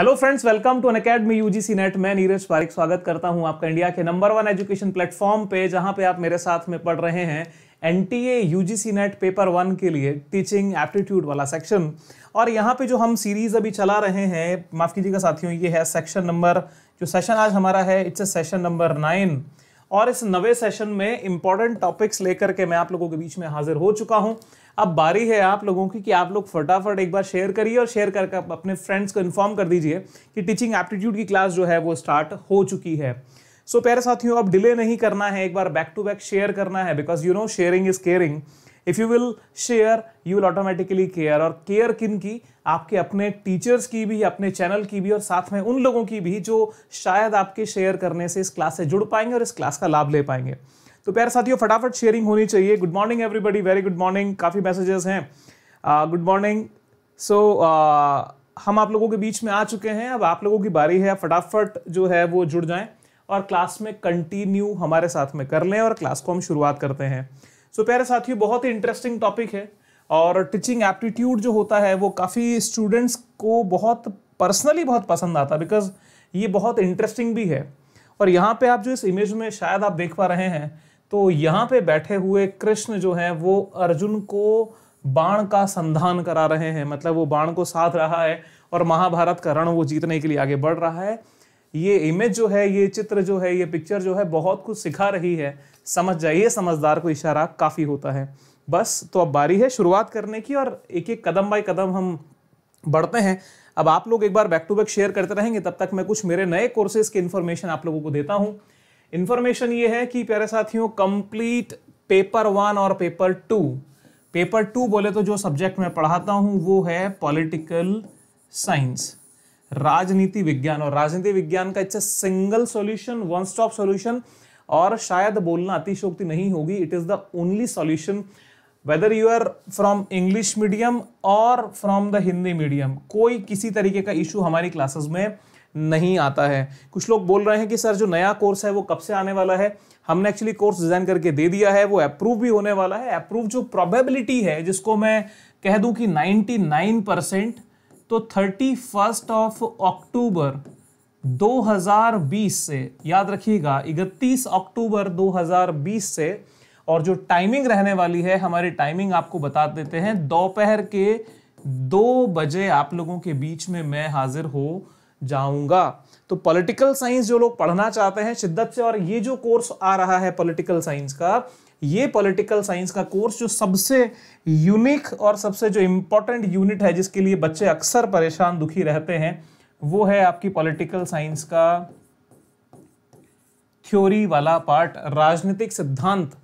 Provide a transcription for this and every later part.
hello friends welcome to U G C NET मैं नीरज पारिक स्वागत करता हूं आपका इंडिया के नंबर वन एजुकेशन प्लेटफॉर्म पे जहां पे आप मेरे साथ में पढ़ रहे हैं N T A U G C NET paper one के लिए टीचिंग एप्टीट्यूड वाला सेक्शन और यहाँ पे जो हम सीरीज़ अभी चला रहे हैं माफ़ कीजिएगा साथियों ये है सेक्शन नंबर जो सेशन आज हमारा है it's a session number nine और इस नवे सेशन में इम्पॉर्टेंट टॉपिक्स लेकर के मैं आप लोगों के बीच में हाजिर हो चुका हूँ अब बारी है आप लोगों की कि आप लोग फटाफट एक बार शेयर करिए और शेयर कर अपने फ्रेंड्स को इन्फॉर्म कर दीजिए कि टीचिंग एप्टीट्यूड की क्लास जो है वो स्टार्ट हो चुकी है सो so, प्यारे साथियों अब डिले नहीं करना है एक बार बैक टू बैक शेयर करना है because you know sharing is caring if you will share you will automatically care और केयर किन की आपके अपने टीचर्स की भी अपने चैनल की भी और साथ में उन लोगों की भी जो शायद आपके शेयर करने से इस क्लास से जुड़ पाएंगे और इस क्लास का लाभ ले पाएंगे तो प्यारे साथियों फटाफट शेयरिंग होनी चाहिए good morning everybody very good morning काफ़ी मैसेजेस हैं गुड मॉर्निंग सो हम आप लोगों के बीच में आ चुके हैं अब आप लोगों की बारी है फटाफट जो है वो जुड़ जाएं और क्लास में कंटिन्यू हमारे साथ में कर लें और क्लास को हम शुरुआत करते हैं सो so, प्यारे साथियों बहुत ही इंटरेस्टिंग टॉपिक है और टीचिंग एप्टीट्यूड जो होता है वो काफ़ी स्टूडेंट्स को बहुत पर्सनली बहुत पसंद आता है बिकॉज ये बहुत इंटरेस्टिंग भी है और यहाँ पे आप जो इस इमेज में शायद आप देख पा रहे हैं तो यहाँ पे बैठे हुए कृष्ण जो हैं वो अर्जुन को बाण का संधान करा रहे हैं मतलब वो बाण को साध रहा है और महाभारत का रण वो जीतने के लिए आगे बढ़ रहा है ये इमेज जो है ये चित्र जो है ये पिक्चर जो है बहुत कुछ सिखा रही है समझ जाइए समझदार को इशारा काफ़ी होता है बस तो अब बारी है शुरुआत करने की और एक एक कदम बाय कदम हम बढ़ते हैं अब आप लोग एक बार बैक टू बैक शेयर करते रहेंगे तब तक मैं कुछ मेरे नए कोर्सेज की इन्फॉर्मेशन आप लोगों को देता हूँ इन्फॉर्मेशन ये है कि प्यारे साथियों कंप्लीट पेपर वन और पेपर टू पेपर टू बोले तो जो सब्जेक्ट मैं पढ़ाता हूँ वो है पॉलिटिकल साइंस राजनीति विज्ञान और राजनीति विज्ञान का it's a single solution one stop solution और शायद बोलना अतिशोक्ति नहीं होगी it is the only solution whether you are from English medium और फ्रॉम द हिंदी मीडियम कोई किसी तरीके का इशू हमारी क्लासेस में नहीं आता है कुछ लोग बोल रहे हैं कि सर जो नया कोर्स है वो कब से आने वाला है हमने एक्चुअली कोर्स डिज़ाइन करके दे दिया है वो अप्रूव भी होने वाला है अप्रूव जो प्रोबेबिलिटी है जिसको मैं कह दूं कि 99 परसेंट तो थर्टी फर्स्ट ऑफ अक्टूबर 2020 से याद रखिएगा 31 अक्टूबर 2020 से और जो टाइमिंग रहने वाली है हमारी टाइमिंग आपको बता देते हैं दोपहर के दो बजे आप लोगों के बीच में मैं हाजिर हूँ जाऊंगा तो पॉलिटिकल साइंस जो लोग पढ़ना चाहते हैं शिद्दत से और ये जो कोर्स आ रहा है पॉलिटिकल साइंस का ये पॉलिटिकल साइंस का कोर्स जो सबसे यूनिक और सबसे जो इम्पोर्टेंट यूनिट है जिसके लिए बच्चे अक्सर परेशान दुखी रहते हैं वो है आपकी पॉलिटिकल साइंस का थ्योरी वाला पार्ट राजनीतिक सिद्धांत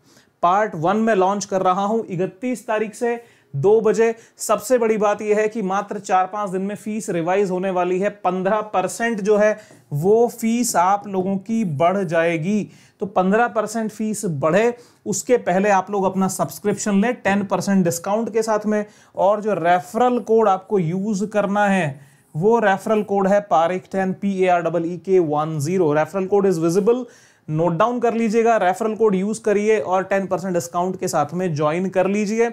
पार्ट वन में लॉन्च कर रहा हूं इकतीस तारीख से दो बजे सबसे बड़ी बात यह है कि मात्र चार पांच दिन में फीस रिवाइज होने वाली है पंद्रह परसेंट जो है वो फीस आप लोगों की बढ़ जाएगी तो पंद्रह परसेंट फीस बढ़े उसके पहले आप लोग अपना सब्सक्रिप्शन लें टेन परसेंट डिस्काउंट के साथ में और जो रेफरल कोड आपको यूज करना है वो रेफरल कोड है Pareek ten P A R double E K one zero referral code is visible note down कर लीजिएगा रेफरल कोड यूज करिए और टेन परसेंट डिस्काउंट के साथ में ज्वाइन कर लीजिए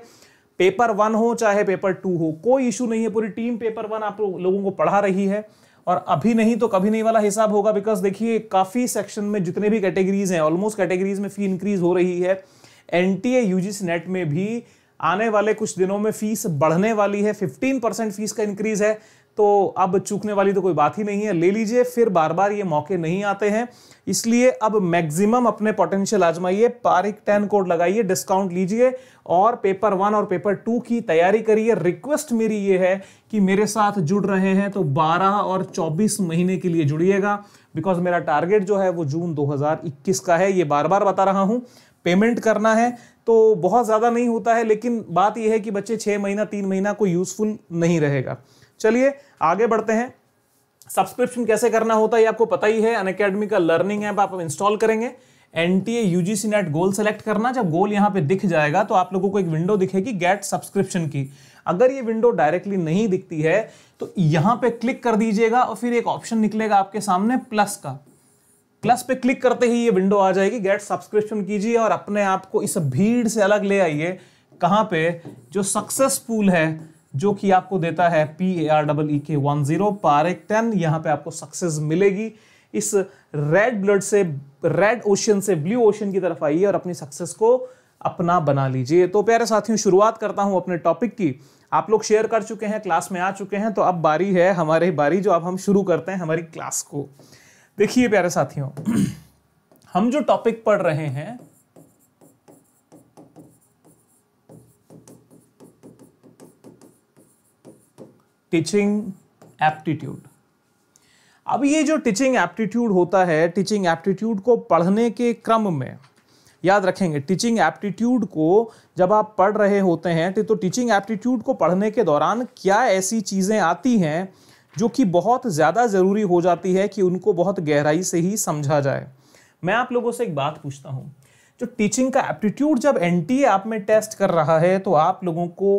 पेपर वन हो चाहे पेपर टू हो कोई इशू नहीं है पूरी टीम पेपर वन आप लोगों को पढ़ा रही है और अभी नहीं तो कभी नहीं वाला हिसाब होगा बिकॉज देखिए काफ़ी सेक्शन में जितने भी कैटेगरीज हैं ऑलमोस्ट कैटेगरीज में फ़ी इंक्रीज हो रही है एन टी नेट में भी आने वाले कुछ दिनों में फीस बढ़ने वाली है 15 परसेंट फीस का इंक्रीज है तो अब चूकने वाली तो कोई बात ही नहीं है ले लीजिए फिर बार बार ये मौके नहीं आते हैं इसलिए अब मैक्सिमम अपने पोटेंशियल आजमाइए पारिक टेन कोड लगाइए डिस्काउंट लीजिए और पेपर वन और पेपर टू की तैयारी करिए रिक्वेस्ट मेरी ये है कि मेरे साथ जुड़ रहे हैं तो 12 और 24 महीने के लिए जुड़िएगा बिकॉज मेरा टारगेट जो है वो जून 2021 का है ये बार बार बता रहा हूँ पेमेंट करना है तो बहुत ज़्यादा नहीं होता है लेकिन बात यह है कि बच्चे छः महीना तीन महीना को यूज़फुल नहीं रहेगा चलिए आगे बढ़ते हैं सब्सक्रिप्शन कैसे करना होता है आपको पता ही है अन का लर्निंग ऐप आप इंस्टॉल करेंगे N T A UGC NET goal select करना जब गोल यहाँ पे दिख जाएगा तो आप लोगों को एक विंडो दिखेगी गेट सब्सक्रिप्शन की अगर ये विंडो डायरेक्टली नहीं दिखती है तो यहाँ पे क्लिक कर दीजिएगा और फिर एक ऑप्शन निकलेगा आपके सामने प्लस का प्लस पे क्लिक करते ही ये विंडो आ जाएगी गेट सब्सक्रिप्शन कीजिए और अपने आप को इस भीड़ से अलग ले आइए कहाँ पे जो सक्सेसफुल है जो कि आपको देता है P A R double E K one zero पार एक टेन यहाँ पे आपको सक्सेस मिलेगी इस रेड ब्लड से रेड ओशन से ब्लू ओशन की तरफ आइए और अपनी सक्सेस को अपना बना लीजिए तो प्यारे साथियों शुरुआत करता हूं अपने टॉपिक की आप लोग शेयर कर चुके हैं क्लास में आ चुके हैं तो अब बारी है हमारे बारी जो अब हम शुरू करते हैं हमारी क्लास को देखिए प्यारे साथियों हम जो टॉपिक पढ़ रहे हैं टीचिंग एप्टीट्यूड अब ये जो टीचिंग एप्टीट्यूड होता है टीचिंग एप्टीट्यूड को पढ़ने के क्रम में याद रखेंगे टीचिंग एप्टीट्यूड को जब आप पढ़ रहे होते हैं तो, तो टीचिंग एप्टीट्यूड को पढ़ने के दौरान क्या ऐसी चीज़ें आती हैं जो कि बहुत ज़्यादा ज़रूरी हो जाती है कि उनको बहुत गहराई से ही समझा जाए मैं आप लोगों से एक बात पूछता हूँ जो टीचिंग का एप्टीट्यूड जब एन आप में टेस्ट कर रहा है तो आप लोगों को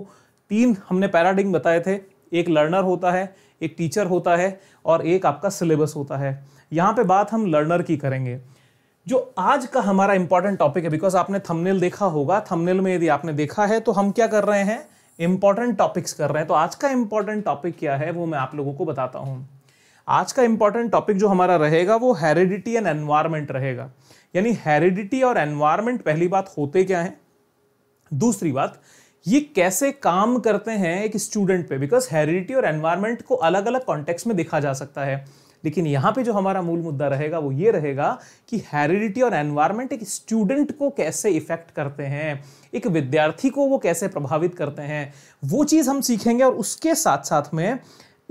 तीन हमने पैराडिंग बताए थे एक लर्नर होता है एक टीचर होता है और एक आपका सिलेबस होता है यहाँ पे बात हम लर्नर की करेंगे जो आज का हमारा इंपॉर्टेंट टॉपिक है बिकॉज आपने थंबनेल देखा होगा थंबनेल में यदि आपने देखा है तो हम क्या कर रहे हैं इंपॉर्टेंट टॉपिक्स कर रहे हैं तो आज का इंपॉर्टेंट टॉपिक क्या है वो मैं आप लोगों को बताता हूँ आज का इंपॉर्टेंट टॉपिक जो हमारा रहेगा वो हेरिडिटी एंड एनवायरमेंट रहेगा यानी हेरिडिटी और एनवायरमेंट पहली बात होते क्या है दूसरी बात ये कैसे काम करते हैं एक स्टूडेंट पे बिकॉज हेरिडिटी और एनवायरमेंट को अलग अलग कॉन्टेक्स्ट में देखा जा सकता है लेकिन यहाँ पे जो हमारा मूल मुद्दा रहेगा वो ये रहेगा कि हेरिडिटी और एनवायरमेंट एक स्टूडेंट को कैसे इफेक्ट करते हैं एक विद्यार्थी को वो कैसे प्रभावित करते हैं वो चीज़ हम सीखेंगे और उसके साथ साथ में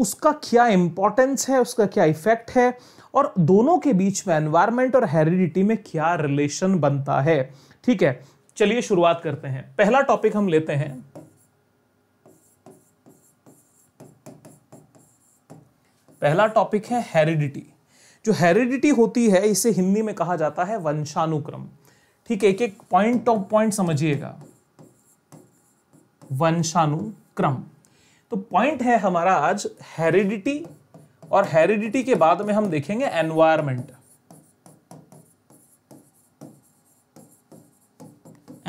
उसका क्या इम्पोर्टेंस है उसका क्या इफेक्ट है और दोनों के बीच में एनवायरमेंट और हेरिडिटी में क्या रिलेशन बनता है ठीक है चलिए शुरुआत करते हैं पहला टॉपिक हम लेते हैं पहला टॉपिक है हेरिडिटी जो हेरिडिटी होती है इसे हिंदी में कहा जाता है वंशानुक्रम ठीक है एक एक पॉइंट ऑफ पॉइंट समझिएगा वंशानुक्रम तो पॉइंट है हमारा आज हेरिडिटी और हेरिडिटी के बाद में हम देखेंगे एनवायरमेंट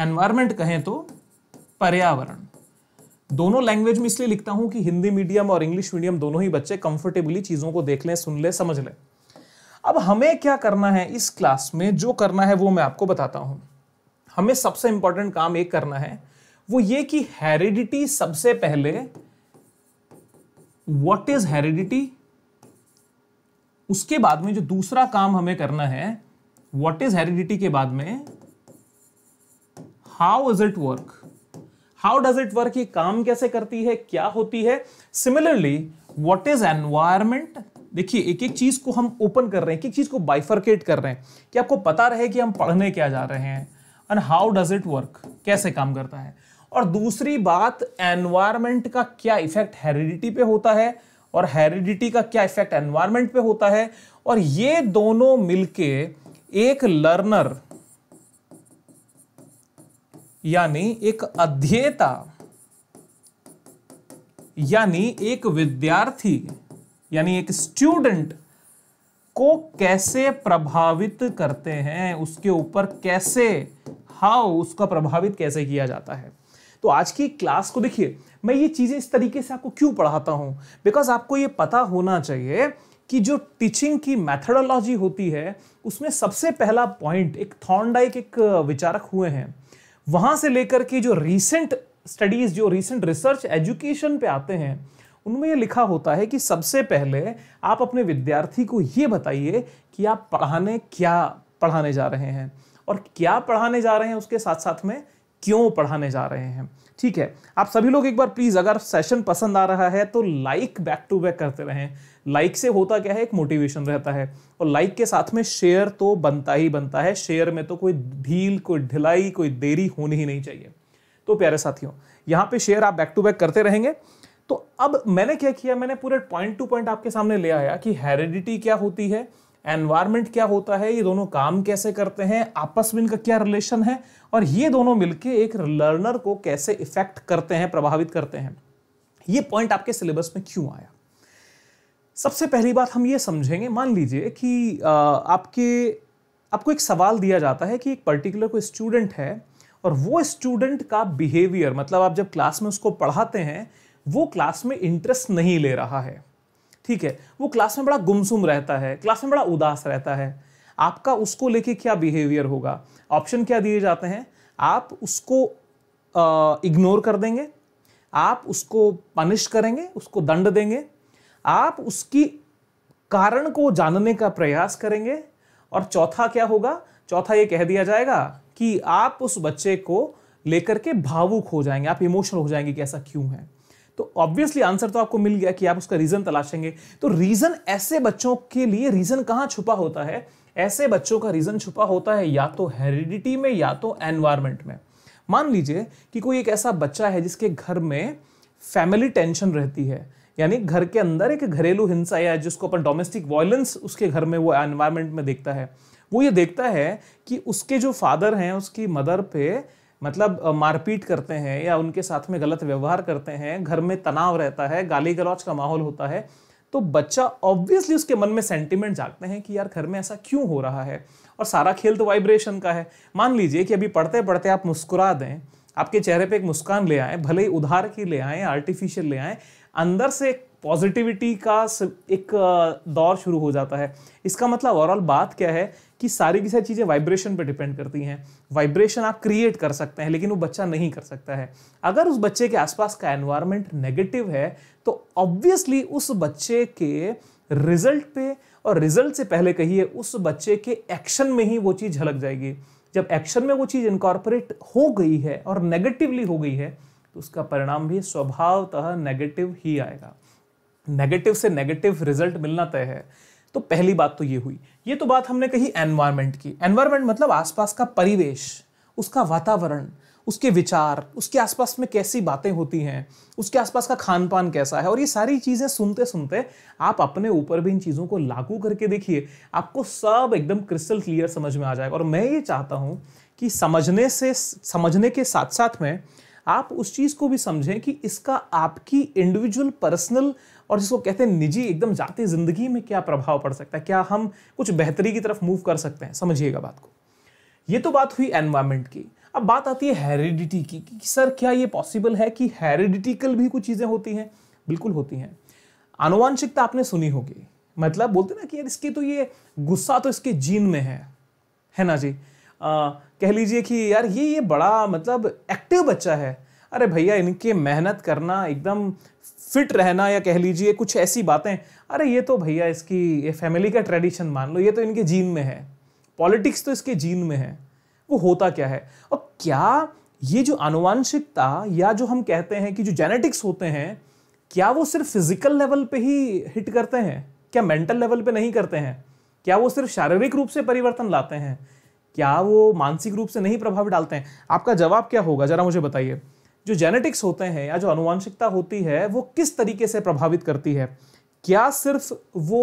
एनवायरमेंट कहें तो पर्यावरण दोनों लैंग्वेज में इसलिए लिखता हूं कि हिंदी मीडियम और इंग्लिश मीडियम दोनों ही बच्चे कंफर्टेबली चीजों को देख लें सुन लें समझ लें अब हमें क्या करना है इस क्लास में जो करना है वो मैं आपको बताता हूं हमें सबसे इंपॉर्टेंट काम एक करना है वो ये कि हेरिडिटी सबसे पहले व्हाट इज हेरिडिटी उसके बाद में जो दूसरा काम हमें करना है व्हाट इज हेरिडिटी के बाद में how is it work how does it work ये काम कैसे करती है क्या होती है सिमिलरली वॉट इज एनवायरमेंट देखिए एक एक चीज को हम ओपन कर रहे हैं एक एक चीज को बाइफर्केट कर रहे हैं कि आपको पता रहे कि हम पढ़ने क्या जा रहे हैं and how does it work कैसे काम करता है और दूसरी बात एनवायरमेंट का क्या इफेक्ट हेरिडिटी पे होता है और हेरिडिटी का क्या इफेक्ट एनवायरमेंट पे होता है और ये दोनों मिलके एक लर्नर यानी एक अध्येता यानी एक विद्यार्थी यानी एक स्टूडेंट को कैसे प्रभावित करते हैं उसके ऊपर कैसे हाउ उसका प्रभावित कैसे किया जाता है तो आज की क्लास को देखिए मैं ये चीज़ें इस तरीके से आपको क्यों पढ़ाता हूं बिकॉज आपको ये पता होना चाहिए कि जो टीचिंग की मैथडोलॉजी होती है उसमें सबसे पहला पॉइंट एक थॉन्डाइक एक विचारक हुए हैं वहां से लेकर के जो रीसेंट स्टडीज़ जो रीसेंट रिसर्च एजुकेशन पे आते हैं उनमें ये लिखा होता है कि सबसे पहले आप अपने विद्यार्थी को ये बताइए कि आप पढ़ाने क्या पढ़ाने जा रहे हैं और क्या पढ़ाने जा रहे हैं उसके साथ साथ में क्यों पढ़ाने जा रहे हैं ठीक है आप सभी लोग एक बार प्लीज़ अगर सेशन पसंद आ रहा है तो लाइक बैक टू बैक करते रहें लाइक से होता क्या है एक मोटिवेशन रहता है और लाइक के साथ में शेयर तो बनता ही बनता है शेयर में तो कोई ढील कोई ढिलाई कोई देरी होनी ही नहीं चाहिए तो प्यारे साथियों यहाँ पे शेयर आप बैक टू बैक करते रहेंगे तो अब मैंने क्या किया मैंने पूरे पॉइंट टू पॉइंट आपके सामने ले आया कि हेरिडिटी क्या होती है एनवायरमेंट क्या होता है ये दोनों काम कैसे करते हैं आपस में इनका क्या रिलेशन है और ये दोनों मिलके एक लर्नर को कैसे इफेक्ट करते हैं प्रभावित करते हैं ये पॉइंट आपके सिलेबस में क्यों आया सबसे पहली बात हम ये समझेंगे मान लीजिए कि आपके आपको एक सवाल दिया जाता है कि एक पर्टिकुलर कोई स्टूडेंट है और वो स्टूडेंट का बिहेवियर मतलब आप जब क्लास में उसको पढ़ाते हैं वो क्लास में इंटरेस्ट नहीं ले रहा है ठीक है वो क्लास में बड़ा गुमसुम रहता है क्लास में बड़ा उदास रहता है आपका उसको लेके क्या बिहेवियर होगा ऑप्शन क्या दिए जाते हैं आप उसको इग्नोर कर देंगे आप उसको पनिश करेंगे उसको दंड देंगे आप उसकी कारण को जानने का प्रयास करेंगे और चौथा क्या होगा चौथा ये कह दिया जाएगा कि आप उस बच्चे को लेकर के भावुक हो जाएंगे आप इमोशनल हो जाएंगे कि ऐसा क्यों है तो ऑब्वियसली आंसर तो आपको मिल गया कि आप उसका रीजन तलाशेंगे तो रीजन ऐसे बच्चों के लिए रीजन कहाँ छुपा होता है ऐसे बच्चों का रीजन छुपा होता है या तो हेरिडिटी में या तो एनवायरमेंट में मान लीजिए कि कोई एक ऐसा बच्चा है जिसके घर में फैमिली टेंशन रहती है यानी घर के अंदर एक घरेलू हिंसा या जिसको अपन डोमेस्टिक वायलेंस उसके घर में वो एनवायरमेंट में देखता है वो ये देखता है कि उसके जो फादर हैं उसकी मदर पे मतलब मारपीट करते हैं या उनके साथ में गलत व्यवहार करते हैं घर में तनाव रहता है गाली गलौज का माहौल होता है तो बच्चा ऑब्वियसली उसके मन में सेंटिमेंट जागते हैं कि यार घर में ऐसा क्यों हो रहा है और सारा खेल तो वाइब्रेशन का है मान लीजिए कि अभी पढ़ते पढ़ते आप मुस्कुरा दें आपके चेहरे पे एक मुस्कान ले आए भले ही उधार की ले आए आर्टिफिशियल ले आए अंदर से एक पॉजिटिविटी का एक दौर शुरू हो जाता है इसका मतलब ओवरऑल बात क्या है कि सारी की सारी चीज़ें वाइब्रेशन पर डिपेंड करती हैं वाइब्रेशन आप क्रिएट कर सकते हैं लेकिन वो बच्चा नहीं कर सकता है अगर उस बच्चे के आसपास का एनवायरनमेंट नेगेटिव है तो ऑब्वियसली उस बच्चे के रिजल्ट पे और रिजल्ट से पहले कहिए उस बच्चे के एक्शन में ही वो चीज़ झलक जाएगी जब एक्शन में वो चीज़ इनकॉर्पोरेट हो गई है और नेगेटिवली हो गई है तो उसका परिणाम भी स्वभावतः नेगेटिव ही आएगा नेगेटिव से नेगेटिव रिजल्ट मिलना तय है तो पहली बात तो ये हुई ये तो बात हमने कही एनवायरमेंट की एनवायरमेंट मतलब आसपास का परिवेश उसका वातावरण उसके विचार उसके आसपास में कैसी बातें होती हैं उसके आसपास का खान पान कैसा है और ये सारी चीज़ें सुनते सुनते आप अपने ऊपर भी इन चीज़ों को लागू करके देखिए आपको सब एकदम क्रिस्टल क्लियर समझ में आ जाएगा और मैं ये चाहता हूँ कि समझने से समझने के साथ साथ में आप उस चीज़ को भी समझें कि इसका आपकी इंडिविजुअल पर्सनल और जिसको कहते हैं निजी एकदम जाती ज़िंदगी में क्या प्रभाव पड़ सकता है क्या हम कुछ बेहतरी की तरफ मूव कर सकते हैं समझिएगा बात को ये तो बात हुई एनवायरमेंट की अब बात आती है हेरिडिटी की कि सर क्या ये पॉसिबल है कि हेरिडिटिकल भी कुछ चीज़ें होती हैं बिल्कुल होती हैं अनुवांशिकता आपने सुनी होगी मतलब बोलते ना कि यार इसके तो ये गुस्सा तो इसके जीन में है है ना जी आ, कह लीजिए कि यार ये ये बड़ा मतलब एक्टिव बच्चा है अरे भैया इनके मेहनत करना एकदम फिट रहना या कह लीजिए कुछ ऐसी बातें अरे ये तो भैया इसकी ये फैमिली का ट्रेडिशन मान लो ये तो इनके जीन में है पॉलिटिक्स तो इसके जीन में है वो होता क्या है और क्या ये जो आनुवंशिकता या जो हम कहते हैं कि जो जेनेटिक्स होते हैं क्या वो सिर्फ फिजिकल लेवल पे ही हिट करते हैं क्या मेंटल लेवल पे नहीं करते हैं क्या वो सिर्फ शारीरिक रूप से परिवर्तन लाते हैं क्या वो मानसिक रूप से नहीं प्रभाव डालते हैं आपका जवाब क्या होगा जरा मुझे बताइए जो जेनेटिक्स होते हैं या जो अनुवांशिकता होती है वो किस तरीके से प्रभावित करती है क्या सिर्फ वो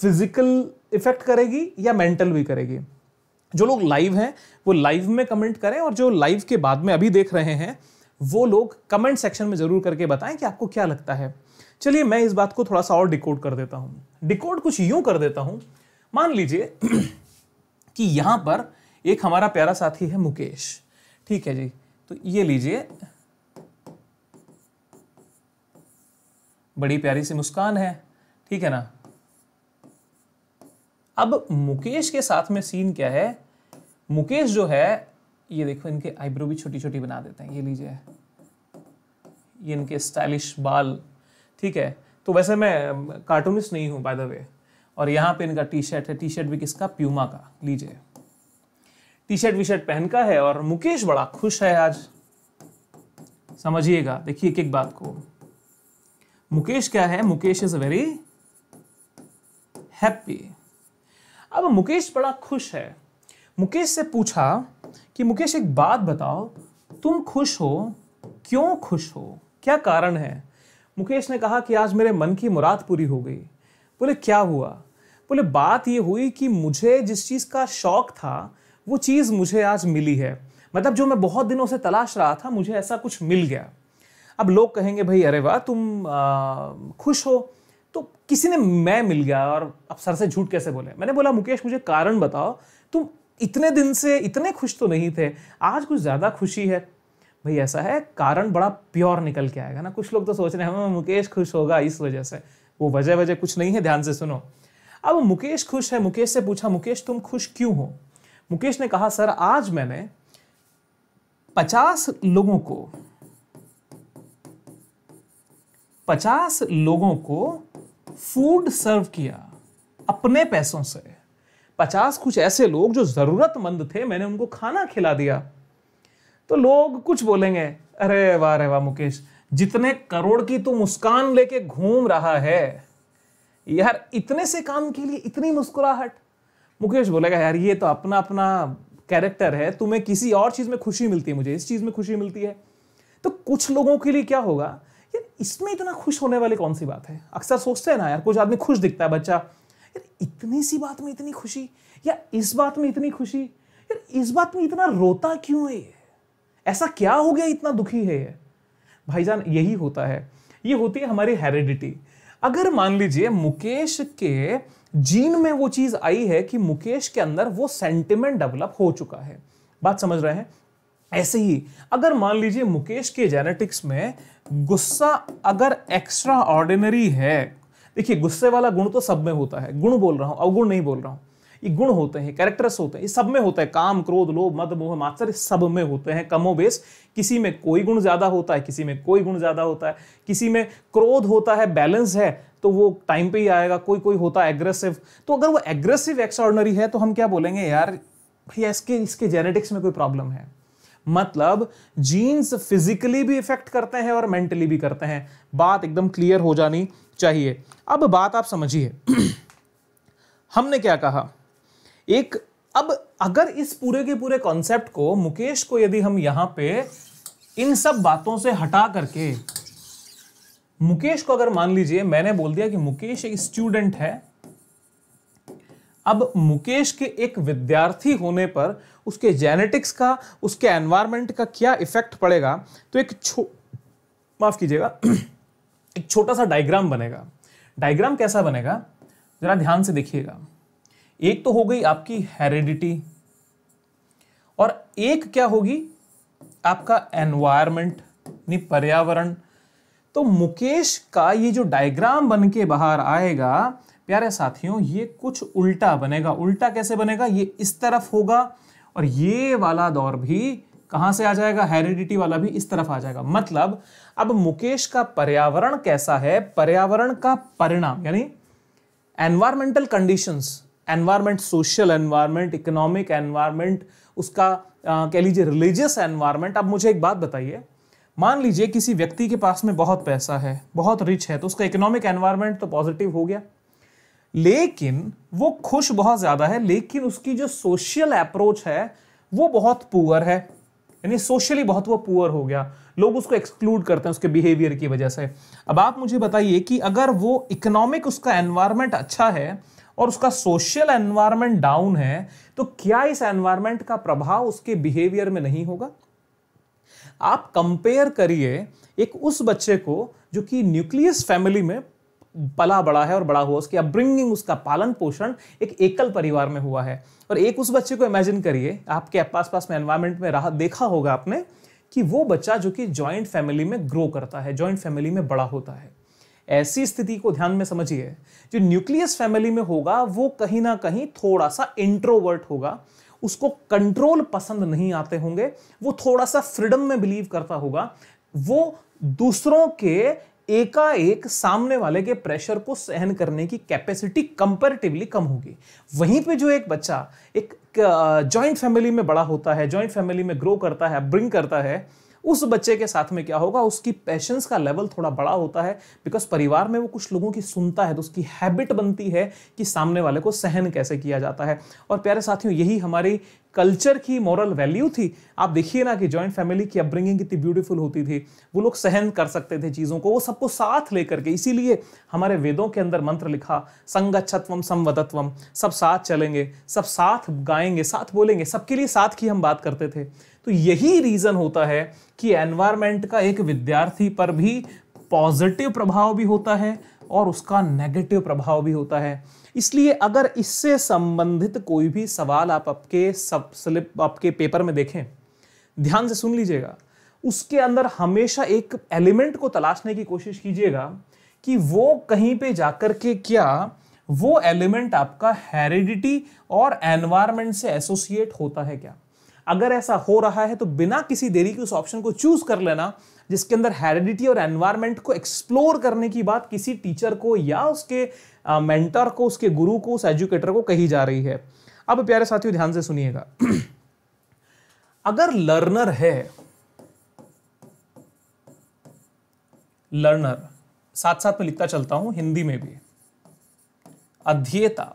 फिजिकल इफेक्ट करेगी या मेंटल भी करेगी जो लोग लाइव हैं वो लाइव में कमेंट करें और जो लाइव के बाद में अभी देख रहे हैं वो लोग कमेंट सेक्शन में ज़रूर करके बताएं कि आपको क्या लगता है चलिए मैं इस बात को थोड़ा सा और डिकोड कर देता हूँ डिकोड कुछ यूं कर देता हूँ मान लीजिए कि यहाँ पर एक हमारा प्यारा साथी है मुकेश ठीक है जी तो ये लीजिए बड़ी प्यारी सी मुस्कान है ठीक है ना अब मुकेश के साथ में सीन क्या है मुकेश जो है ये देखो इनके आईब्रो भी छोटी छोटी बना देते हैं ये लीजिए ये इनके स्टाइलिश बाल ठीक है तो वैसे मैं कार्टूनिस्ट नहीं हूं बाय द वे और यहाँ पे इनका टी शर्ट है टी शर्ट भी किसका प्यूमा का लीजिए टी शर्ट वी शर्ट पहन का है और मुकेश बड़ा खुश है आज समझिएगा देखिए एक एक बात को मुकेश क्या है मुकेश इज वेरी हैप्पी अब मुकेश बड़ा खुश है मुकेश से पूछा कि मुकेश एक बात बताओ तुम खुश हो क्यों खुश हो क्या कारण है मुकेश ने कहा कि आज मेरे मन की मुराद पूरी हो गई बोले क्या हुआ बोले बात ये हुई कि मुझे जिस चीज़ का शौक था वो चीज़ मुझे आज मिली है मतलब जो मैं बहुत दिनों से तलाश रहा था मुझे ऐसा कुछ मिल गया अब लोग कहेंगे भाई अरे वाह तुम आ, खुश हो तो किसी ने मैं मिल गया और अब सर से झूठ कैसे बोले मैंने बोला मुकेश मुझे कारण बताओ तुम इतने दिन से इतने खुश तो नहीं थे आज कुछ ज़्यादा खुशी है भाई ऐसा है कारण बड़ा प्योर निकल के आएगा ना कुछ लोग तो सोच रहे हैं हाँ, मुकेश खुश होगा इस वजह से वो वजह वजह कुछ नहीं है ध्यान से सुनो अब मुकेश खुश है मुकेश से पूछा मुकेश तुम खुश क्यों हो मुकेश ने कहा सर आज मैंने पचास लोगों को पचास लोगों को फूड सर्व किया अपने पैसों से पचास कुछ ऐसे लोग जो जरूरतमंद थे मैंने उनको खाना खिला दिया तो लोग कुछ बोलेंगे अरे वाह अरे वाह मुकेश जितने करोड़ की तू मुस्कान लेके घूम रहा है यार इतने से काम के लिए इतनी मुस्कुराहट मुकेश बोलेगा यार ये तो अपना अपना कैरेक्टर है तुम्हें किसी और चीज़ में खुशी मिलती है मुझे इस चीज़ में खुशी मिलती है तो कुछ लोगों के लिए क्या होगा यार इसमें इतना खुश होने वाली कौन सी बात है अक्सर सोचते हैं ना यार कुछ आदमी खुश दिखता है बच्चा यार इतनी सी बात में इतनी खुशी या इस बात में इतनी खुशी यार इस बात में इतना रोता क्यों है ऐसा क्या हो गया इतना दुखी है ये भाईजान यही होता है ये होती है हमारी हेरिडिटी अगर मान लीजिए मुकेश के जीन में वो चीज आई है कि मुकेश के अंदर वो सेंटिमेंट डेवलप हो चुका है बात समझ रहे हैं ऐसे ही अगर मान लीजिए मुकेश के जेनेटिक्स में गुस्सा अगर एक्स्ट्रा ऑर्डिनरी है देखिए गुस्से वाला गुण तो सब में होता है गुण बोल रहा हूं अवगुण नहीं बोल रहा हूं ये गुण होते हैं कैरेक्टर्स होते हैं ये सब में होता है काम क्रोध लोभ मद मोह मात्सर सब में होते हैं कमो बेस किसी में कोई गुण ज़्यादा होता है किसी में कोई गुण ज़्यादा होता है किसी में क्रोध होता है बैलेंस है तो वो टाइम पे ही आएगा कोई कोई होता है एग्रेसिव तो अगर वो एग्रेसिव एक्सऑर्डनरी है तो हम क्या बोलेंगे यार भैया इसके इसके जेनेटिक्स में कोई प्रॉब्लम है मतलब जीन्स फिजिकली भी इफेक्ट करते हैं और मेंटली भी करते हैं बात एकदम क्लियर हो जानी चाहिए अब बात आप समझिए हमने क्या कहा एक अब अगर इस पूरे के पूरे कॉन्सेप्ट को मुकेश को यदि हम यहां पे इन सब बातों से हटा करके मुकेश को अगर मान लीजिए मैंने बोल दिया कि मुकेश एक स्टूडेंट है अब मुकेश के एक विद्यार्थी होने पर उसके जेनेटिक्स का उसके एनवायरमेंट का क्या इफेक्ट पड़ेगा तो एक छो माफ कीजिएगा एक छोटा सा डायग्राम बनेगा डायग्राम कैसा बनेगा जरा ध्यान से देखिएगा एक तो हो गई आपकी हेरिडिटी और एक क्या होगी आपका एनवायरमेंट यानी पर्यावरण तो मुकेश का ये जो डायग्राम बन के बाहर आएगा प्यारे साथियों ये कुछ उल्टा बनेगा उल्टा कैसे बनेगा ये इस तरफ होगा और ये वाला दौर भी कहां से आ जाएगा हेरिडिटी वाला भी इस तरफ आ जाएगा मतलब अब मुकेश का पर्यावरण कैसा है पर्यावरण का परिणाम यानी environmental conditions environment social environment economic environment उसका कह लीजिए रिलीजियस एनवायरनमेंट अब मुझे एक बात बताइए मान लीजिए किसी व्यक्ति के पास में बहुत पैसा है बहुत रिच है तो उसका इकोनॉमिक एनवायरनमेंट तो पॉजिटिव हो गया लेकिन वो खुश बहुत ज़्यादा है लेकिन उसकी जो सोशल अप्रोच है वो बहुत पुअर है यानी सोशली बहुत वो पुअर हो गया लोग उसको एक्सक्लूड करते हैं उसके बिहेवियर की वजह से अब आप मुझे बताइए कि अगर वो इकोनॉमिक उसका एनवायरनमेंट अच्छा है और उसका सोशल एनवायरमेंट डाउन है तो क्या इस एनवायरमेंट का प्रभाव उसके बिहेवियर में नहीं होगा आप कंपेयर करिए एक उस बच्चे को जो कि न्यूक्लियस फैमिली में पला बड़ा है और बड़ा हुआ उसकी अपब्रिंगिंग उसका पालन पोषण एक एकल परिवार में हुआ है और एक उस बच्चे को इमेजिन करिए आपके आस पास में एनवायरमेंट में रहा देखा होगा आपने कि वो बच्चा जो कि जॉइंट फैमिली में ग्रो करता है जॉइंट फैमिली में बड़ा होता है ऐसी स्थिति को ध्यान में समझिए जो न्यूक्लियस फैमिली में होगा वो कहीं ना कहीं थोड़ा सा इंट्रोवर्ट होगा उसको कंट्रोल पसंद नहीं आते होंगे वो थोड़ा सा फ्रीडम में बिलीव करता होगा वो दूसरों के एकाएक सामने वाले के प्रेशर को सहन करने की कैपेसिटी कंपेरेटिवली कम होगी वहीं पे जो एक बच्चा एक जॉइंट फैमिली में बड़ा होता है जॉइंट फैमिली में ग्रो करता है ब्रिंग करता है उस बच्चे के साथ में क्या होगा उसकी पैशंस का लेवल थोड़ा बड़ा होता है बिकॉज परिवार में वो कुछ लोगों की सुनता है तो उसकी हैबिट बनती है कि सामने वाले को सहन कैसे किया जाता है और प्यारे साथियों यही हमारी कल्चर की मॉरल वैल्यू थी आप देखिए ना कि जॉइंट फैमिली की अपब्रिंगिंग कितनी ब्यूटीफुल होती थी वो लोग सहन कर सकते थे चीज़ों को वो सबको साथ लेकर के इसीलिए हमारे वेदों के अंदर मंत्र लिखा संगच्छत्वम संवदत्वम सब साथ चलेंगे सब साथ गाएंगे साथ बोलेंगे सबके लिए साथ की हम बात करते थे तो यही रीज़न होता है कि एनवायरमेंट का एक विद्यार्थी पर भी पॉजिटिव प्रभाव भी होता है और उसका नेगेटिव प्रभाव भी होता है इसलिए अगर इससे संबंधित कोई भी सवाल आप आपके सब स्लिप आपके पेपर में देखें ध्यान से सुन लीजिएगा उसके अंदर हमेशा एक एलिमेंट को तलाशने की कोशिश कीजिएगा कि वो कहीं पे जाकर के क्या वो एलिमेंट आपका हेरिडिटी और एनवायरमेंट से एसोसिएट होता है क्या अगर ऐसा हो रहा है तो बिना किसी देरी के उस ऑप्शन को चूज कर लेना जिसके अंदर हेरिडिटी और एनवायरमेंट को एक्सप्लोर करने की बात किसी टीचर को या उसके मेंटर को उसके गुरु को उस एजुकेटर को कही जा रही है अब प्यारे साथियों ध्यान से सुनिएगा अगर लर्नर है लर्नर साथ साथ में लिखता चलता हूं हिंदी में भी अध्येता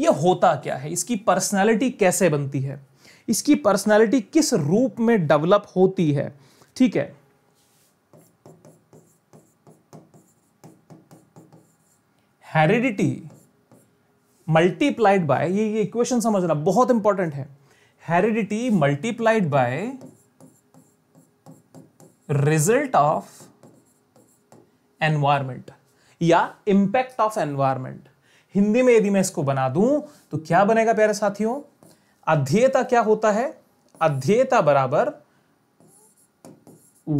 यह होता क्या है इसकी पर्सनैलिटी कैसे बनती है इसकी पर्सनैलिटी किस रूप में डेवलप होती है ठीक है हेरिडिटी मल्टीप्लाइड बाय ये ये इक्वेशन समझना बहुत इंपॉर्टेंट है heredity multiplied by result of environment या इंपैक्ट ऑफ एनवायरमेंट हिंदी में यदि मैं इसको बना दूं तो क्या बनेगा प्यारे साथियों अध्ययता क्या होता है अध्ययता बराबर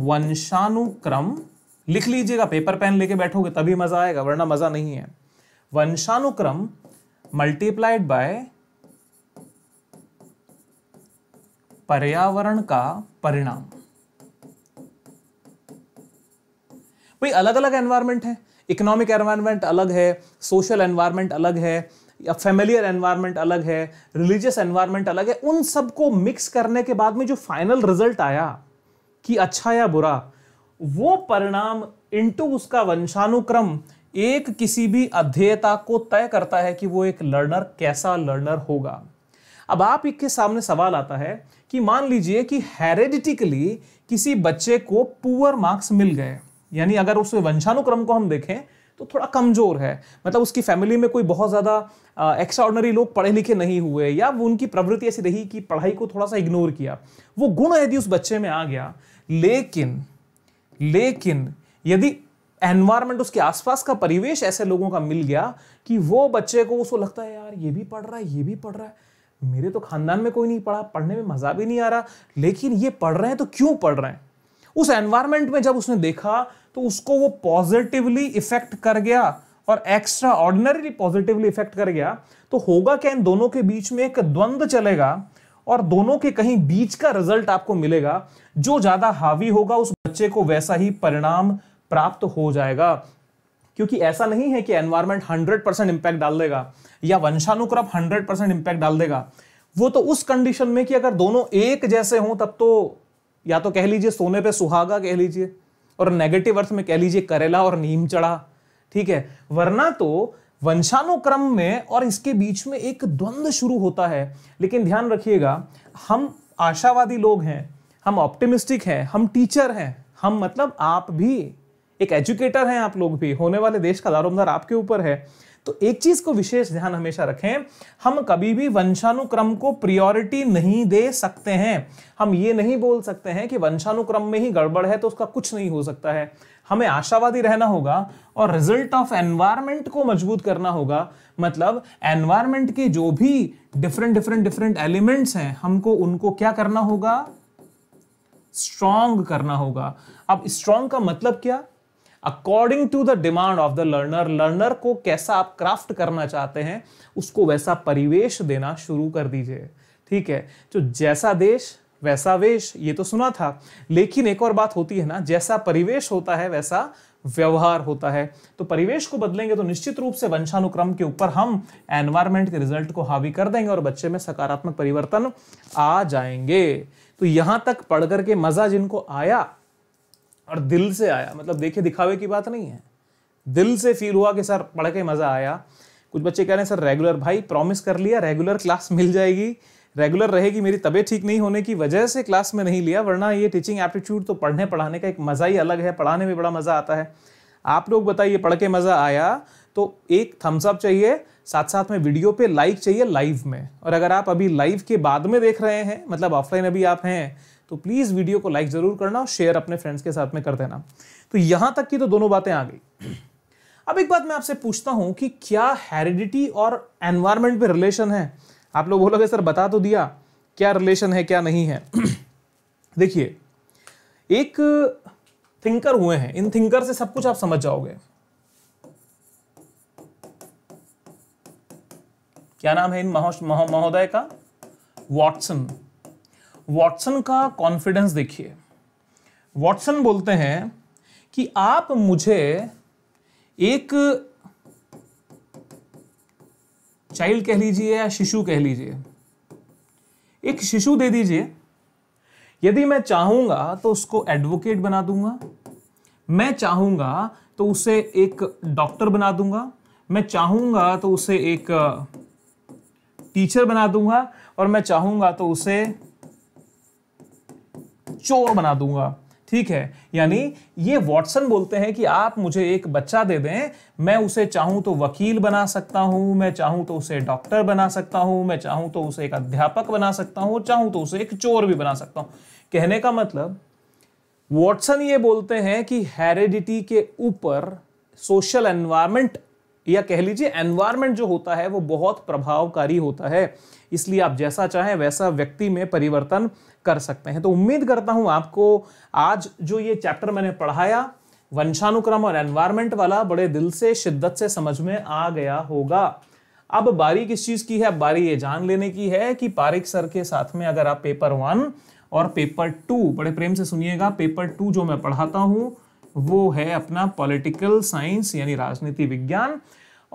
वंशानुक्रम लिख लीजिएगा पेपर पेन लेके बैठोगे तभी मजा आएगा वरना मजा नहीं है वंशानुक्रम मल्टीप्लाइड बाय पर्यावरण का परिणाम भाई अलग अलग एनवायरमेंट है इकोनॉमिक एनवायरमेंट अलग है सोशल एनवायरमेंट अलग है या फेमिलियर एनवायरनमेंट अलग है रिलीजियस एनवायरनमेंट अलग है उन सब को मिक्स करने के बाद में जो फाइनल रिजल्ट आया कि अच्छा या बुरा वो परिणाम इंटू उसका वंशानुक्रम एक किसी भी अध्ययता को तय करता है कि वो एक लर्नर कैसा लर्नर होगा अब आप के सामने सवाल आता है कि मान लीजिए कि हेरेडिटिकली किसी बच्चे को पुअर मार्क्स मिल गए यानी अगर उस वंशानुक्रम को हम देखें तो थोड़ा कमज़ोर है मतलब उसकी फैमिली में कोई बहुत ज़्यादा एक्स्ट्राऑर्डनरी लोग पढ़े लिखे नहीं हुए या वो उनकी प्रवृत्ति ऐसी रही कि पढ़ाई को थोड़ा सा इग्नोर किया वो गुण यदि उस बच्चे में आ गया लेकिन लेकिन यदि एनवायरमेंट उसके आसपास का परिवेश ऐसे लोगों का मिल गया कि वो बच्चे को उसको लगता है यार ये भी पढ़ रहा है ये भी पढ़ रहा है मेरे तो खानदान में कोई नहीं पढ़ा पढ़ने में मज़ा भी नहीं आ रहा लेकिन ये पढ़ रहे हैं तो क्यों पढ़ रहे हैं उस एनवायरमेंट में जब उसने देखा तो उसको वो पॉजिटिवली इफेक्ट कर गया और एक्स्ट्रा ऑर्डिनरीली पॉजिटिवली इफेक्ट कर गया तो होगा क्या इन दोनों के बीच में एक द्वंद चलेगा और दोनों के कहीं बीच का रिजल्ट आपको मिलेगा जो ज्यादा हावी होगा उस बच्चे को वैसा ही परिणाम प्राप्त हो जाएगा क्योंकि ऐसा नहीं है कि एनवायरमेंट 100 परसेंट इंपैक्ट डाल देगा या वंशानुक्रम 100 परसेंट इंपैक्ट डाल देगा वो तो उस कंडीशन में कि अगर दोनों एक जैसे हों तब तो या तो कह लीजिए सोने पे सुहागा कह लीजिए और नेगेटिव अर्थ में कह लीजिए करेला और नीम चढ़ा ठीक है वरना तो वंशानुक्रम में और इसके बीच में एक द्वंद्व शुरू होता है लेकिन ध्यान रखिएगा हम आशावादी लोग हैं हम ऑप्टिमिस्टिक हैं हम टीचर हैं हम मतलब आप भी एक एजुकेटर हैं आप लोग भी होने वाले देश का दारोमदार आपके ऊपर है तो एक चीज को विशेष ध्यान हमेशा रखें हम कभी भी वंशानुक्रम को प्रियोरिटी नहीं दे सकते हैं हम ये नहीं बोल सकते हैं कि वंशानुक्रम में ही गड़बड़ है तो उसका कुछ नहीं हो सकता है हमें आशावादी रहना होगा और रिजल्ट ऑफ एनवायरमेंट को मजबूत करना होगा मतलब एनवायरमेंट के जो भी डिफरेंट डिफरेंट डिफरेंट एलिमेंट्स हैं हमको उनको क्या करना होगा स्ट्रांग करना होगा अब स्ट्रांग का मतलब क्या according to the demand of the learner learner को कैसा आप क्राफ्ट करना चाहते हैं उसको वैसा परिवेश देना शुरू कर दीजिए ठीक है तो जैसा देश वैसा वेश ये तो सुना था लेकिन एक और बात होती है ना जैसा परिवेश होता है वैसा व्यवहार होता है तो परिवेश को बदलेंगे तो निश्चित रूप से वंशानुक्रम के ऊपर हम एनवायरमेंट के रिजल्ट को हावी कर देंगे और बच्चे में सकारात्मक परिवर्तन आ जाएंगे तो यहां तक पढ़ करके मजा जिनको आया और दिल से आया मतलब देखे दिखावे की बात नहीं है दिल से फील हुआ कि सर पढ़ के मज़ा आया कुछ बच्चे कह रहे हैं सर रेगुलर भाई प्रॉमिस कर लिया रेगुलर क्लास मिल जाएगी रेगुलर रहेगी मेरी तबीयत ठीक नहीं होने की वजह से क्लास में नहीं लिया वरना ये टीचिंग एप्टीट्यूड तो पढ़ने पढ़ाने का एक मज़ा ही अलग है पढ़ाने में बड़ा मज़ा आता है आप लोग बताइए पढ़ के मज़ा आया तो एक थम्सअप चाहिए साथ साथ में वीडियो पे लाइक चाहिए लाइव में और अगर आप अभी लाइव के बाद में देख रहे हैं मतलब ऑफलाइन अभी आप हैं तो प्लीज़ वीडियो को लाइक ज़रूर करना और शेयर अपने फ्रेंड्स के साथ में कर देना तो यहाँ तक की तो दोनों बातें आ गई अब एक बात मैं आपसे पूछता हूँ कि क्या हेरिडिटी और एनवायरमेंट में रिलेशन है आप लोग बोलोगे सर बता तो दिया क्या रिलेशन है क्या नहीं है देखिए एक थिंकर हुए हैं इन थिंकर से सब कुछ आप समझ जाओगे क्या नाम है इन महोदय का वॉटसन वॉटसन का कॉन्फिडेंस देखिए वॉटसन बोलते हैं कि आप मुझे एक चाइल्ड कह लीजिए या शिशु कह लीजिए एक शिशु दे दीजिए यदि मैं चाहूंगा तो उसको एडवोकेट बना दूंगा मैं चाहूंगा तो उसे एक डॉक्टर बना दूंगा मैं चाहूंगा तो उसे एक टीचर बना दूंगा और मैं चाहूंगा तो उसे चोर बना दूंगा ठीक है यानी ये वॉटसन बोलते हैं कि आप मुझे एक बच्चा दे दें मैं उसे चाहूं तो वकील बना सकता हूं मैं चाहूं तो उसे डॉक्टर बना सकता हूं मैं चाहूं तो उसे एक अध्यापक बना सकता हूं चाहूं तो उसे एक चोर भी बना सकता हूं कहने का मतलब वॉटसन ये बोलते हैं कि हेरिडिटी के ऊपर सोशल एनवायरमेंट या कह लीजिए एनवायरमेंट जो होता है वो बहुत प्रभावकारी होता है इसलिए आप जैसा चाहें वैसा व्यक्ति में परिवर्तन कर सकते हैं तो उम्मीद करता हूं आपको आज जो ये चैप्टर मैंने पढ़ाया वंशानुक्रम और एनवायरमेंट वाला बड़े दिल से शिद्दत से समझ में आ गया होगा अब बारी किस चीज की है अब बारी ये जान लेने की है कि पारिक सर के साथ में अगर आप पेपर वन और पेपर टू बड़े प्रेम से सुनिएगा पेपर टू जो मैं पढ़ाता हूं वो है अपना पॉलिटिकल साइंस यानी राजनीति विज्ञान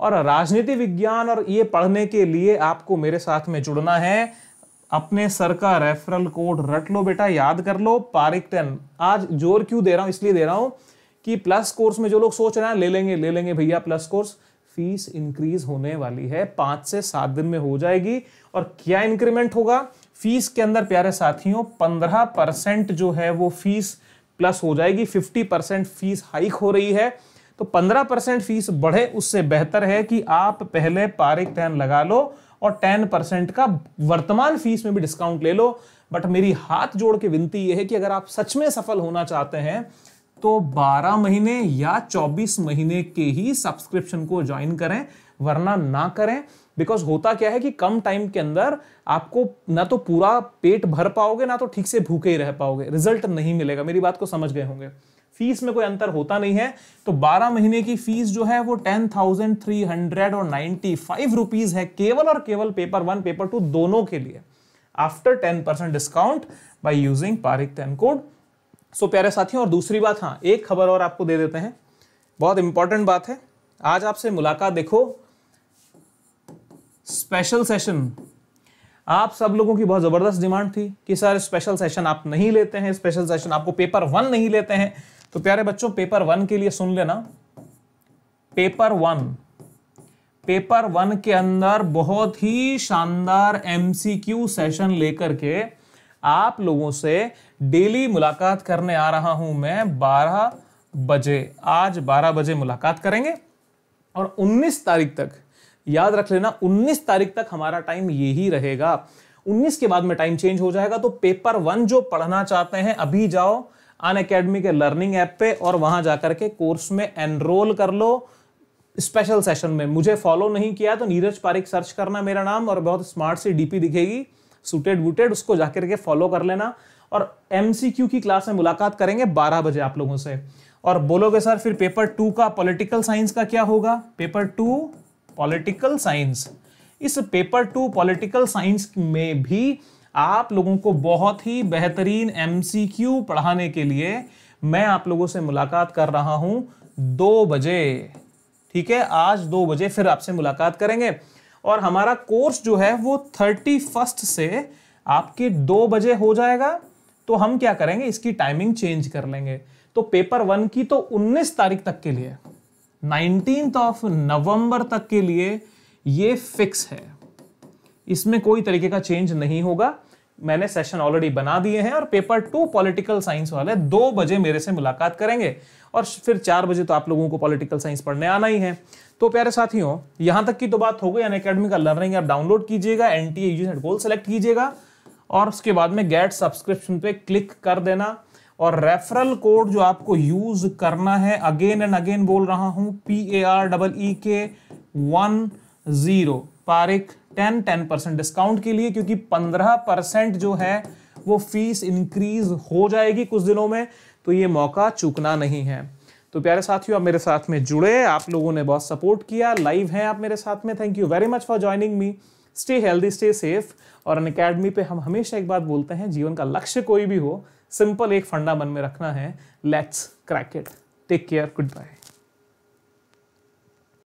और राजनीति विज्ञान और ये पढ़ने के लिए आपको मेरे साथ में जुड़ना है अपने सर का रेफरल कोड रट लो बेटा याद कर लो पारिक टेन आज जोर क्यों दे रहा हूँ इसलिए दे रहा हूँ कि प्लस कोर्स में जो लोग सोच रहे हैं ले लेंगे ले लेंगे भैया प्लस कोर्स फीस इंक्रीज होने वाली है पाँच से सात दिन में हो जाएगी और क्या इंक्रीमेंट होगा फीस के अंदर प्यारे साथियों पंद्रह परसेंट जो है वो फीस प्लस हो जाएगी 50 परसेंट फीस हाइक हो रही है तो 15 परसेंट फीस बढ़े उससे बेहतर है कि आप पहले पारिक टेन लगा लो और 10 परसेंट का वर्तमान फीस में भी डिस्काउंट ले लो बट मेरी हाथ जोड़ के विनती यह है कि अगर आप सच में सफल होना चाहते हैं तो 12 महीने या 24 महीने के ही सब्सक्रिप्शन को ज्वाइन करें वरना ना करें बिकॉज होता क्या है कि कम टाइम के अंदर आपको ना तो पूरा पेट भर पाओगे ना तो ठीक से भूखे ही रह पाओगे रिजल्ट नहीं मिलेगा मेरी बात को समझ गए होंगे फीस में कोई अंतर होता नहीं है तो 12 महीने की फीस जो है वो टेन थाउजेंड थ्री हंड्रेड और नाइनटी फाइव रुपीज है केवल और केवल पेपर वन पेपर टू दोनों के लिए after ten percent discount by using Pareek ten code so प्यारे साथियों और दूसरी बात हाँ एक खबर और आपको दे देते हैं बहुत इंपॉर्टेंट बात है आज आपसे मुलाकात देखो स्पेशल सेशन आप सब लोगों की बहुत ज़बरदस्त डिमांड थी कि सर स्पेशल सेशन आप नहीं लेते हैं स्पेशल सेशन आपको पेपर वन नहीं लेते हैं तो प्यारे बच्चों पेपर वन के लिए सुन लेना पेपर वन पेपर वन के अंदर बहुत ही शानदार एमसीक्यू सेशन लेकर के आप लोगों से डेली मुलाकात करने आ रहा हूं मैं 12 बजे आज 12 बजे मुलाकात करेंगे और 19 तारीख तक याद रख लेना 19 तारीख तक हमारा टाइम यही रहेगा 19 के बाद में टाइम चेंज हो जाएगा तो पेपर वन जो पढ़ना चाहते हैं अभी जाओ अन अकेडमी के लर्निंग ऐप पे और वहां जाकर के कोर्स में एनरोल कर लो स्पेशल सेशन में मुझे फॉलो नहीं किया तो नीरज पारिक सर्च करना मेरा नाम और बहुत स्मार्ट सी डीपी दिखेगी सुटेड वुटेड उसको जाकर के फॉलो कर लेना और एमसीक्यू की क्लास में मुलाकात करेंगे 12 बजे आप लोगों से और बोलोगे सर फिर पेपर टू का पॉलिटिकल साइंस का क्या होगा पेपर टू पॉलिटिकल साइंस इस पेपर टू पॉलिटिकल साइंस में भी आप लोगों को बहुत ही बेहतरीन एमसीक्यू पढ़ाने के लिए मैं आप लोगों से मुलाकात कर रहा हूं दो बजे ठीक है आज दो बजे फिर आपसे मुलाकात करेंगे और हमारा कोर्स जो है वो थर्टी फर्स्ट से आपके दो बजे हो जाएगा तो हम क्या करेंगे इसकी टाइमिंग चेंज कर लेंगे तो पेपर वन की तो 19 तारीख तक के लिए नाइनटीन ऑफ नवंबर तक के लिए ये फिक्स है इसमें कोई तरीके का चेंज नहीं होगा मैंने सेशन ऑलरेडी बना दिए हैं और पेपर टू पॉलिटिकल साइंस वाले दो बजे मेरे से मुलाकात करेंगे और फिर चार बजे तो आप लोगों को पॉलिटिकल साइंस पढ़ने आना ही है तो प्यारे साथियों यहां तक की तो बात हो गई अन अकेडमी का लर्निंग आप डाउनलोड कीजिएगा एन टी गोल सेलेक्ट कीजिएगा और उसके बाद में गेट सब्सक्रिप्शन पे क्लिक कर देना और रेफरल कोड जो आपको यूज करना है अगेन एंड अगेन बोल रहा हूं P A R double E K one zero Pareek ten ten percent discount के लिए क्योंकि पंद्रह परसेंट जो है वो फीस इंक्रीज हो जाएगी कुछ दिनों में तो ये मौका चूकना नहीं है तो प्यारे साथियों आप मेरे साथ में जुड़े आप लोगों ने बहुत सपोर्ट किया लाइव हैं आप मेरे साथ में thank you very much for joining me stay healthy stay safe और अन अकेडमी पे हम हमेशा एक बात बोलते हैं जीवन का लक्ष्य कोई भी हो सिंपल एक फंडा मन में रखना है let's crack it take care good bye